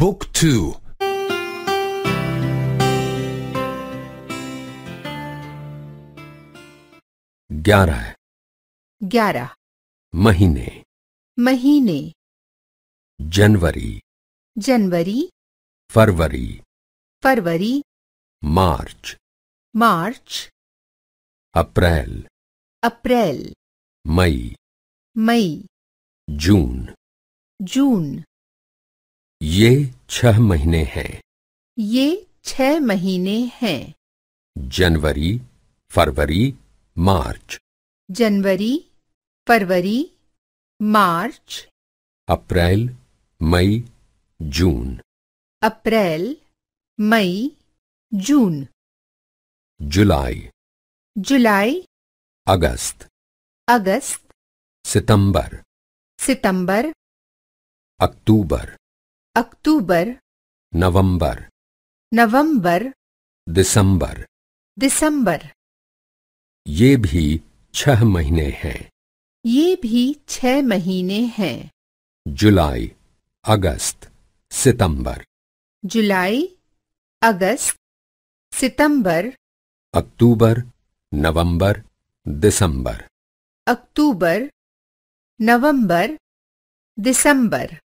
Book 2 ग्यारह ग्यारह महीने महीने जनवरी जनवरी फरवरी फरवरी मार्च मार्च अप्रैल अप्रैल मई मई जून जून ये छह महीने हैं ये छह महीने हैं जनवरी फरवरी मार्च जनवरी फरवरी मार्च अप्रैल मई जून अप्रैल मई जून जुलाई जुलाई अगस्त अगस्त सितंबर सितंबर अक्टूबर अक्टूबर नवंबर नवंबर दिसंबर दिसंबर ये भी छह महीने हैं ये भी छह महीने हैं जुलाई अगस्त सितंबर जुलाई अगस्त सितंबर अक्टूबर नवंबर दिसंबर अक्टूबर नवंबर दिसंबर